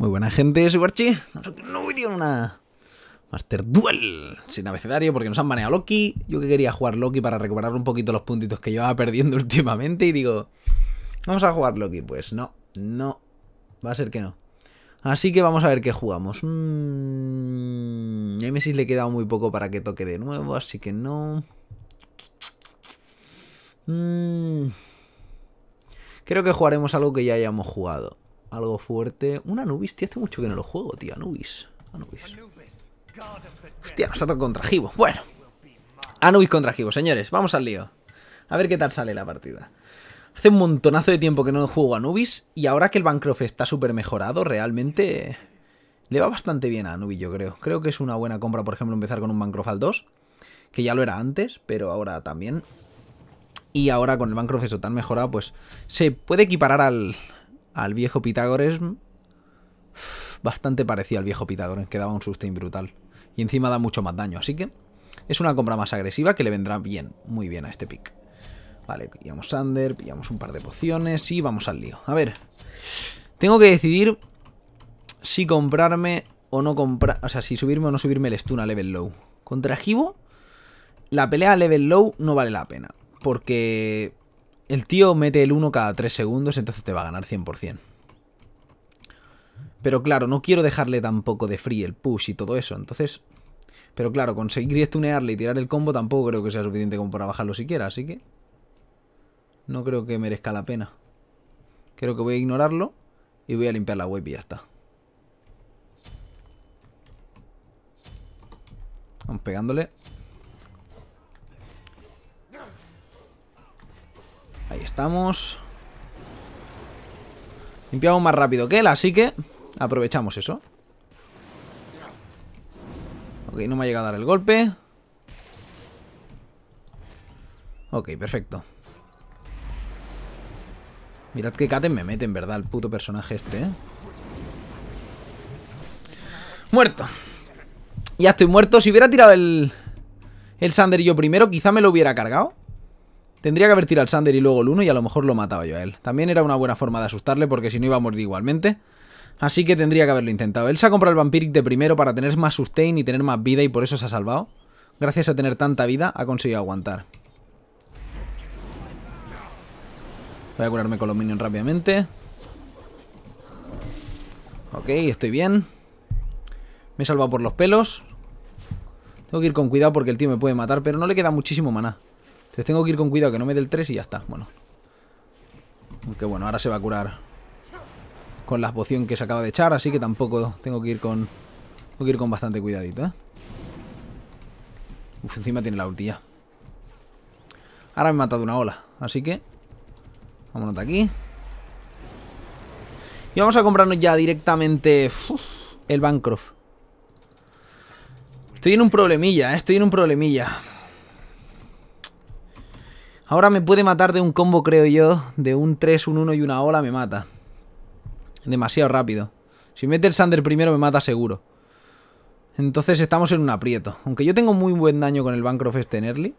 Muy buena gente, soy no Vamos a un una Master Duel sin abecedario porque nos han baneado Loki. Yo que quería jugar Loki para recuperar un poquito los puntitos que llevaba perdiendo últimamente y digo, vamos a jugar Loki. Pues no, no, va a ser que no. Así que vamos a ver qué jugamos. Mm, a Messi le he quedado muy poco para que toque de nuevo, así que no. Mm, creo que jugaremos algo que ya hayamos jugado algo fuerte. Un Anubis, tío, hace mucho que no lo juego, tío. Anubis. Anubis. Hostia, tocado contra Gibo. Bueno. Anubis contra señores. Vamos al lío. A ver qué tal sale la partida. Hace un montonazo de tiempo que no juego Anubis y ahora que el Bancroft está súper mejorado, realmente le va bastante bien a Anubis, yo creo. Creo que es una buena compra, por ejemplo, empezar con un Bancroft al 2, que ya lo era antes, pero ahora también. Y ahora con el Bancroft eso tan mejorado, pues se puede equiparar al, al viejo Pitágoras bastante parecido al viejo Pitágoras, que daba un sustain brutal. Y encima da mucho más daño, así que es una compra más agresiva que le vendrá bien, muy bien a este pick. Vale, pillamos Sander, pillamos un par de pociones y vamos al lío. A ver, tengo que decidir si comprarme o no comprar, o sea, si subirme o no subirme el stun a level low. Contra Hibo, la pelea a level low no vale la pena, porque el tío mete el 1 cada 3 segundos, entonces te va a ganar 100%. Pero claro, no quiero dejarle tampoco de free el push y todo eso, entonces... Pero claro, conseguir estunearle y tirar el combo tampoco creo que sea suficiente como para bajarlo siquiera, así que... No creo que merezca la pena. Creo que voy a ignorarlo y voy a limpiar la web y ya está. Vamos pegándole. Ahí estamos. Limpiamos más rápido que él, así que aprovechamos eso. Ok, no me ha llegado a dar el golpe. Ok, perfecto. Mirad que Katen me mete, en verdad, el puto personaje este, ¿eh? Muerto. Ya estoy muerto. Si hubiera tirado el... El Sander yo primero, quizá me lo hubiera cargado. Tendría que haber tirado al Sander y luego el 1 y a lo mejor lo mataba yo a él. También era una buena forma de asustarle porque si no iba a morir igualmente. Así que tendría que haberlo intentado. Él se ha comprado el Vampiric de primero para tener más sustain y tener más vida y por eso se ha salvado. Gracias a tener tanta vida ha conseguido aguantar. Voy a curarme con los minions rápidamente. Ok, estoy bien. Me he salvado por los pelos. Tengo que ir con cuidado porque el tío me puede matar, pero no le queda muchísimo maná tengo que ir con cuidado que no me dé el 3 y ya está. Bueno. Que bueno, ahora se va a curar con la poción que se acaba de echar, así que tampoco tengo que ir con tengo que ir con bastante cuidadito, ¿eh? Uf, encima tiene la ultilla. Ahora me he matado una ola, así que vámonos de aquí. Y vamos a comprarnos ya directamente el Bancroft. Estoy en un problemilla, ¿eh? estoy en un problemilla. Ahora me puede matar de un combo, creo yo. De un 3, un 1 y una ola me mata. Demasiado rápido. Si mete el Sander primero me mata seguro. Entonces estamos en un aprieto. Aunque yo tengo muy buen daño con el Bancroft este en early.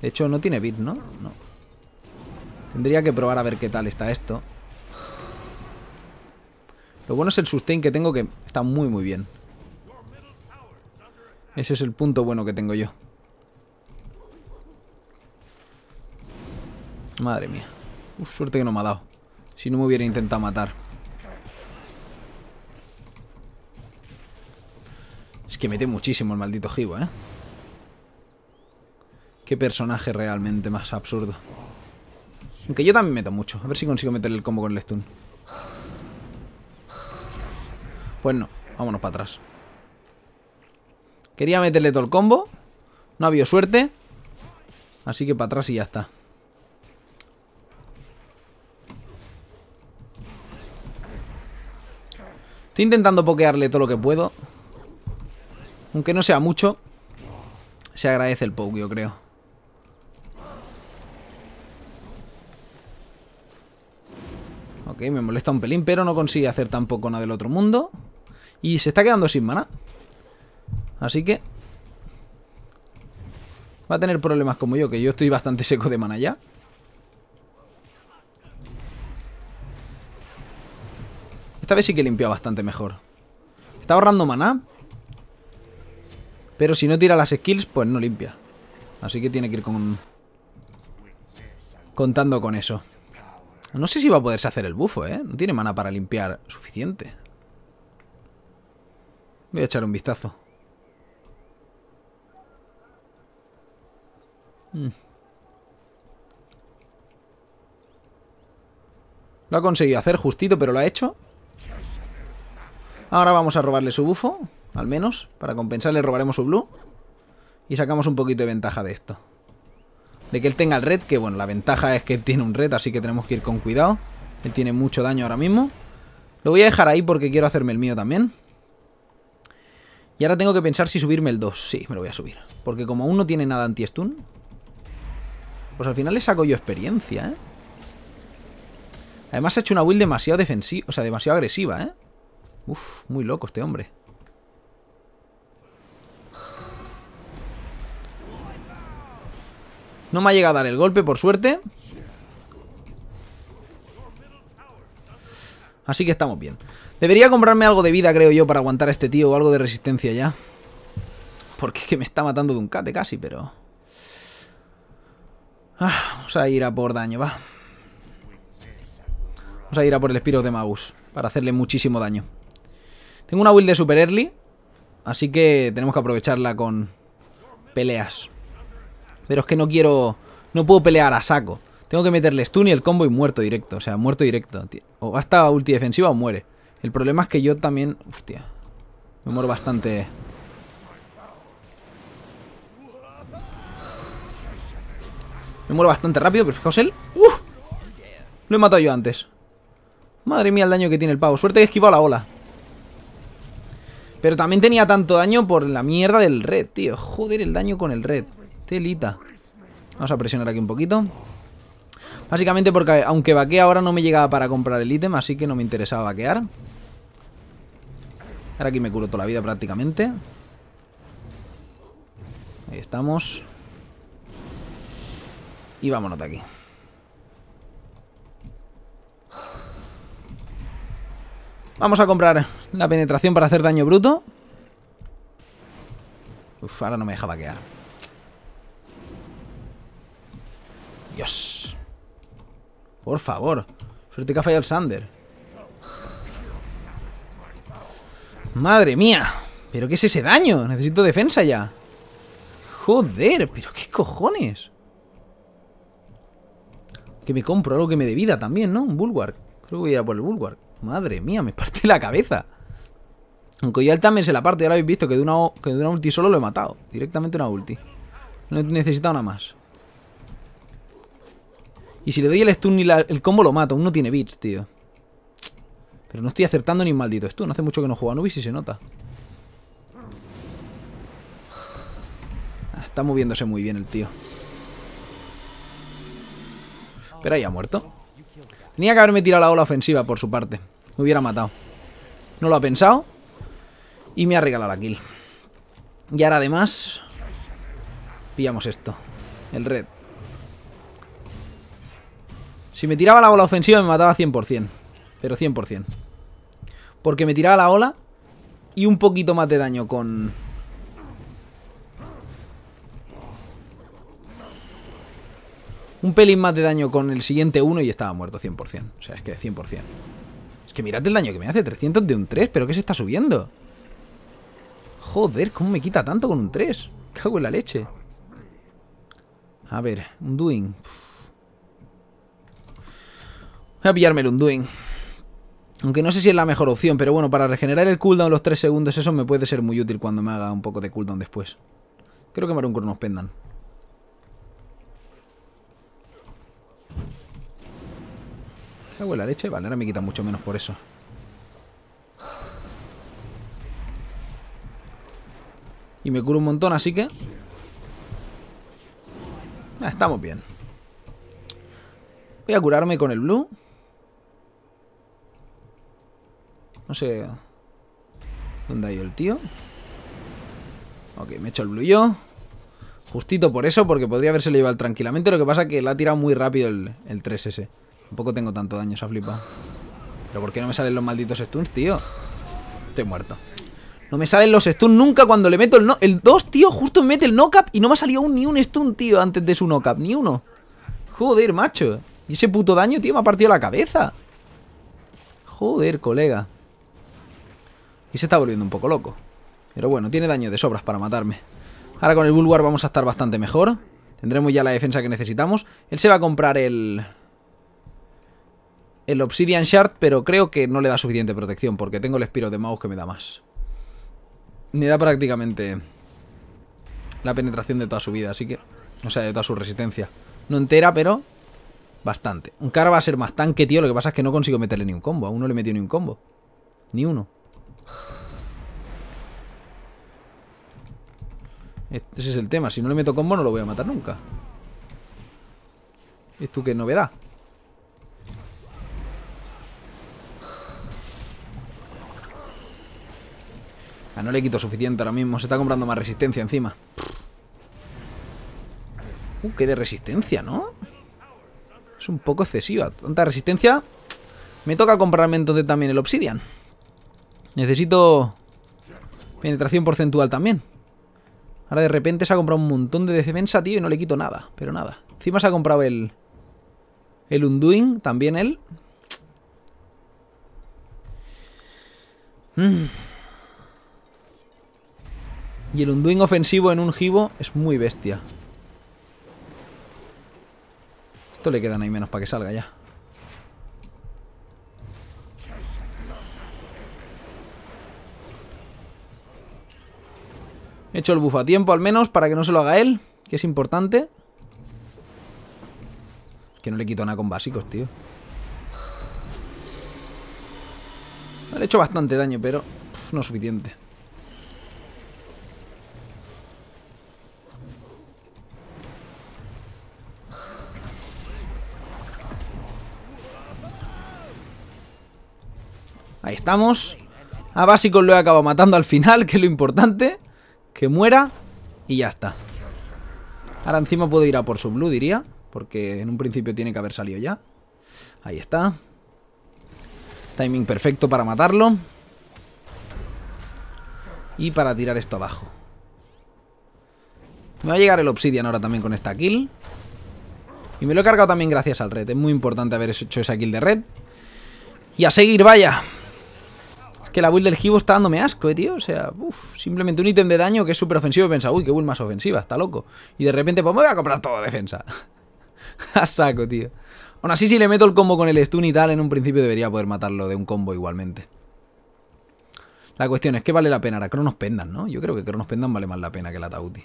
De hecho, no tiene bit, ¿no? No. Tendría que probar a ver qué tal está esto. Lo bueno es el sustain que tengo que está muy muy bien. Ese es el punto bueno que tengo yo. Madre mía. suerte que no me ha dado. Si no me hubiera intentado matar. Es que mete muchísimo el maldito Jibo ¿eh? Qué personaje realmente más absurdo. Aunque yo también meto mucho. A ver si consigo meter el combo con el stun. Pues no. Vámonos para atrás. Quería meterle todo el combo. No ha habido suerte. Así que para atrás y ya está. Estoy intentando pokearle todo lo que puedo. Aunque no sea mucho, se agradece el poke, yo creo. Ok, me molesta un pelín, pero no consigue hacer tampoco nada del otro mundo. Y se está quedando sin mana. Así que... Va a tener problemas como yo, que yo estoy bastante seco de mana ya. Esta vez sí que limpia bastante mejor. Está ahorrando maná. Pero si no tira las skills, pues no limpia. Así que tiene que ir con... Contando con eso. No sé si va a poderse hacer el bufo, ¿eh? No tiene mana para limpiar suficiente. Voy a echar un vistazo. Mm. Lo ha conseguido hacer justito, pero lo ha hecho Ahora vamos a robarle su bufo, al menos. Para compensarle robaremos su blue. Y sacamos un poquito de ventaja de esto. De que él tenga el red, que bueno, la ventaja es que tiene un red, así que tenemos que ir con cuidado. Él tiene mucho daño ahora mismo. Lo voy a dejar ahí porque quiero hacerme el mío también. Y ahora tengo que pensar si subirme el 2. Sí, me lo voy a subir. Porque como aún no tiene nada anti-stun, pues al final le saco yo experiencia, ¿eh? Además ha hecho una build demasiado defensiva, o sea, demasiado agresiva, ¿eh? Uf, muy loco este hombre. No me ha llegado a dar el golpe, por suerte. Así que estamos bien. Debería comprarme algo de vida, creo yo, para aguantar a este tío o algo de resistencia ya. Porque es que me está matando de un cate casi, pero... Ah, vamos a ir a por daño, va. Vamos a ir a por el Espiro de Magus para hacerle muchísimo daño. Tengo una build de super early, así que tenemos que aprovecharla con peleas. Pero es que no quiero... No puedo pelear a saco. Tengo que meterle stun y el combo y muerto directo. O sea, muerto directo. O hasta ulti defensiva o muere. El problema es que yo también... Hostia. Me muero bastante... Me muero bastante rápido, pero fijaos él. ¡Uf! ¡uh! Lo he matado yo antes. Madre mía el daño que tiene el pavo. Suerte que he esquivado la ola. Pero también tenía tanto daño por la mierda del red, tío. Joder, el daño con el red. Telita. Vamos a presionar aquí un poquito. Básicamente porque aunque vaquea ahora no me llegaba para comprar el ítem, así que no me interesaba vaquear. Ahora aquí me curo toda la vida prácticamente. Ahí estamos. Y vámonos de aquí. Vamos a comprar la penetración para hacer daño bruto. Uf, ahora no me deja vaquear. Dios. Por favor. Suerte que ha fallado el Sander. Madre mía. ¿Pero qué es ese daño? Necesito defensa ya. Joder, pero qué cojones. Que me compro algo que me dé vida también, ¿no? Un Bulwark. Creo que voy a ir a por el Bulwark. Madre mía, me parte la cabeza. Con Coyal también se la parte. Ahora habéis visto que de, una, ulti solo lo he matado. Directamente una ulti. No he necesitado nada más. Y si le doy el stun y el combo lo mato. Uno tiene bits, tío. Pero no estoy acertando ni maldito maldito no Hace mucho que no juega a Nubis y se nota. Ah, está moviéndose muy bien el tío. Pero ahí ha muerto. Tenía que haberme tirado la ola ofensiva por su parte. Me hubiera matado. No lo ha pensado. Y me ha regalado la kill. Y ahora además... Pillamos esto. El red. Si me tiraba la ola ofensiva me mataba 100%. Pero 100%. Porque me tiraba la ola y un poquito más de daño con un pelín más de daño con el siguiente 1 y estaba muerto 100%. O sea, es que 100%. Es que mirad el daño que me hace. 300 de un 3, pero ¿qué se está subiendo? Joder, ¿cómo me quita tanto con un 3? hago en la leche. A ver, un doing. Voy a pillarme el undoing. Aunque no sé si es la mejor opción, pero bueno, para regenerar el cooldown los 3 segundos, eso me puede ser muy útil cuando me haga un poco de cooldown después. Creo que me nos un Hago la leche. Vale, ahora me quita mucho menos por eso. Y me cura un montón, así que... Ah, estamos bien. Voy a curarme con el blue. No sé... ¿Dónde ha ido el tío? Ok, me he hecho el blue yo. Justito por eso, porque podría haberse lo llevado tranquilamente. Lo que pasa es que la ha tirado muy rápido el 3S. Tampoco tengo tanto daño, esa flipa. ¿Pero por qué no me salen los malditos stuns, tío? Estoy muerto. No me salen los stuns nunca cuando le meto el, no el 2, tío. Justo me mete el knock-up y no me ha salido aún ni un stun, tío, antes de su knock-up. Ni uno. Joder, macho. Y ese puto daño, tío, me ha partido la cabeza. Joder, colega. Y se está volviendo un poco loco. Pero bueno, tiene daño de sobras para matarme. Ahora con el Bulwar vamos a estar bastante mejor. Tendremos ya la defensa que necesitamos. Él se va a comprar el el Obsidian Shard, pero creo que no le da suficiente protección, porque tengo el Espiro de Mouse que me da más. Me da prácticamente la penetración de toda su vida, así que... O sea, de toda su resistencia. No entera, pero bastante. Un cara va a ser más tanque, tío, lo que pasa es que no consigo meterle ni un combo. Aún no le he metido ni un combo. Ni uno. Ese es el tema, si no le meto combo no lo voy a matar nunca. ¿Y tú qué novedad? Ah, no le quito suficiente ahora mismo. Se está comprando más resistencia encima. Uh, qué de resistencia, ¿no? Es un poco excesiva. Tanta resistencia. Me toca comprarme entonces también el Obsidian. Necesito penetración porcentual también. Ahora de repente se ha comprado un montón de defensa, tío, y no le quito nada. Pero nada. Encima se ha comprado el... El Undoing, también él. Mmm... Y el undoing ofensivo en un gibo es muy bestia. Esto le quedan ahí menos para que salga ya. He hecho el buff a tiempo al menos para que no se lo haga él, que es importante. Es que no le quito nada con básicos, tío. Le he hecho bastante daño, pero no suficiente. Ahí estamos. A ah, básico lo he acabado matando al final, que es lo importante. Que muera y ya está. Ahora encima puedo ir a por su blue, diría. Porque en un principio tiene que haber salido ya. Ahí está. Timing perfecto para matarlo. Y para tirar esto abajo. Me va a llegar el obsidian ahora también con esta kill. Y me lo he cargado también gracias al red. Es muy importante haber hecho esa kill de red. Y a seguir, vaya que la build del Hibo está dándome asco, eh, tío. O sea, uff, simplemente un ítem de daño que es súper ofensivo. Pensa, uy, qué build más ofensiva, está loco. Y de repente, pues me voy a comprar todo defensa. a saco, tío. Aún así, si le meto el combo con el stun y tal, en un principio debería poder matarlo de un combo igualmente. La cuestión es ¿qué vale la pena. Ahora Cronos Pendan, ¿no? Yo creo que Cronos Pendan vale más la pena que la Tauti.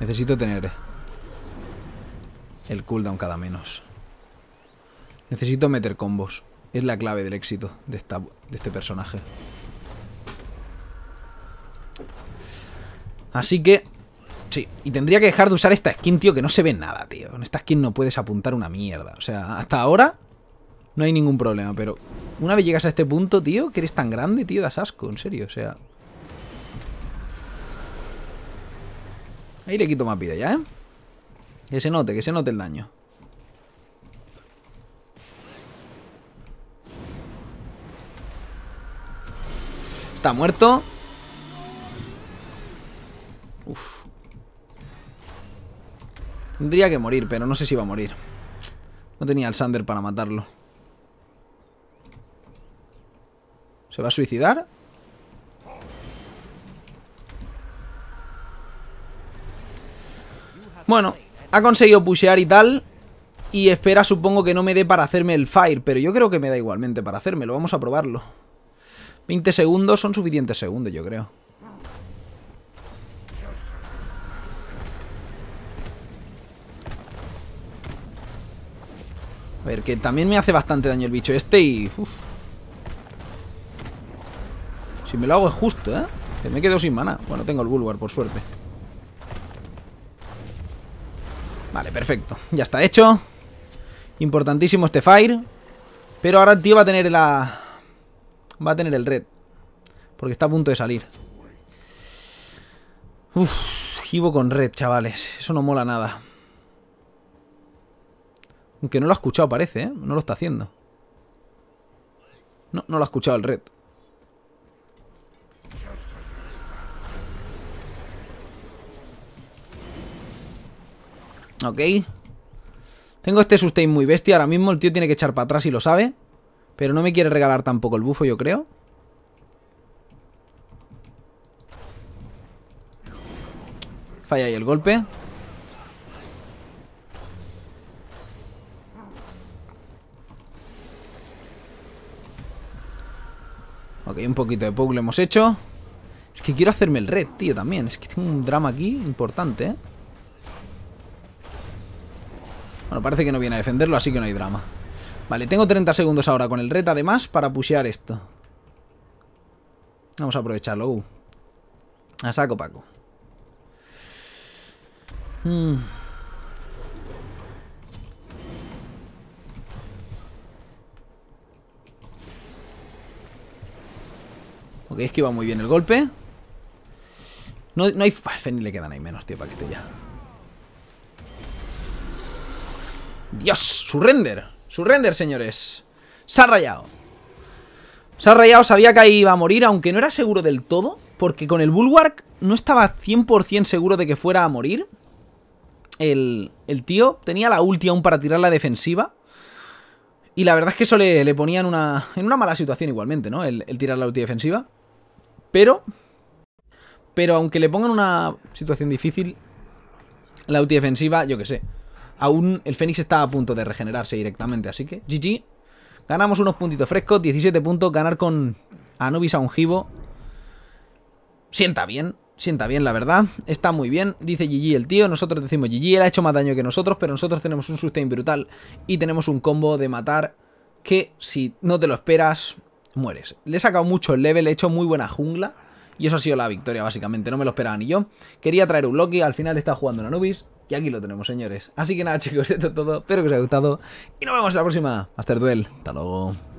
Necesito tener el cooldown cada menos. Necesito meter combos es la clave del éxito de, esta, de este personaje. Así que... Sí, y tendría que dejar de usar esta skin, tío, que no se ve nada, tío. En esta skin no puedes apuntar una mierda. O sea, hasta ahora no hay ningún problema, pero... Una vez llegas a este punto, tío, que eres tan grande, tío, das asco, en serio, o sea... Ahí le quito más vida ya, ¿eh? Que se note, que se note el daño. Está muerto. Tendría que morir, pero no sé si va a morir. No tenía al Sander para matarlo. ¿Se va a suicidar? Bueno, ha conseguido pushear y tal. Y espera, supongo que no me dé para hacerme el fire. Pero yo creo que me da igualmente para hacérmelo. Vamos a probarlo. 20 segundos son suficientes segundos, yo creo. A ver, que también me hace bastante daño el bicho este y... Si me lo hago es justo, ¿eh? Que me quedo sin mana. Bueno, tengo el Bulwar, por suerte. Vale, perfecto. Ya está hecho. Importantísimo este Fire. Pero ahora el tío va a tener la va a tener el red. Porque está a punto de salir. Uf, con red, chavales. Eso no mola nada. Aunque no lo ha escuchado, parece, ¿eh? No lo está haciendo. No, no lo ha escuchado el red. Ok. Tengo este sustain muy bestia. Ahora mismo el tío tiene que echar para atrás y lo sabe. Pero no me quiere regalar tampoco el bufo, yo creo. Falla ahí el golpe. Ok, un poquito de poke lo hemos hecho. Es que quiero hacerme el red, tío, también. Es que tengo un drama aquí importante, ¿eh? Bueno, parece que no viene a defenderlo, así que no hay drama. Vale, tengo 30 segundos ahora con el red además para pushear esto. Vamos a aprovecharlo. Uh. A saco, Paco. Hmm. es que iba muy bien el golpe. No, no hay... ni le quedan ahí menos, tío, paquete que ya. ¡Dios! su render Surrender, render, señores. Se ha rayado. Se ha rayado, sabía que ahí iba a morir, aunque no era seguro del todo, porque con el Bulwark no estaba 100% seguro de que fuera a morir. El, el, tío tenía la ulti aún para tirar la defensiva. Y la verdad es que eso le, ponía en una, en una mala situación igualmente, ¿no? El, tirar la ulti defensiva. Pero... Pero aunque le pongan una situación difícil, la ulti defensiva, yo qué sé aún el Fénix está a punto de regenerarse directamente. Así que, GG. Ganamos unos puntitos frescos, 17 puntos. Ganar con Anubis a un Gibo. Sienta bien, sienta bien, la verdad. Está muy bien, dice GG el tío. Nosotros decimos GG, él ha hecho más daño que nosotros, pero nosotros tenemos un sustain brutal y tenemos un combo de matar que si no te lo esperas, mueres. Le he sacado mucho el level, he hecho muy buena jungla. Y eso ha sido la victoria, básicamente. No me lo esperaba ni yo. Quería traer un Loki, al final está jugando en Anubis. Y aquí lo tenemos, señores. Así que nada, chicos, esto es todo. Espero que os haya gustado. Y nos vemos en la próxima. Master Duel. Hasta luego.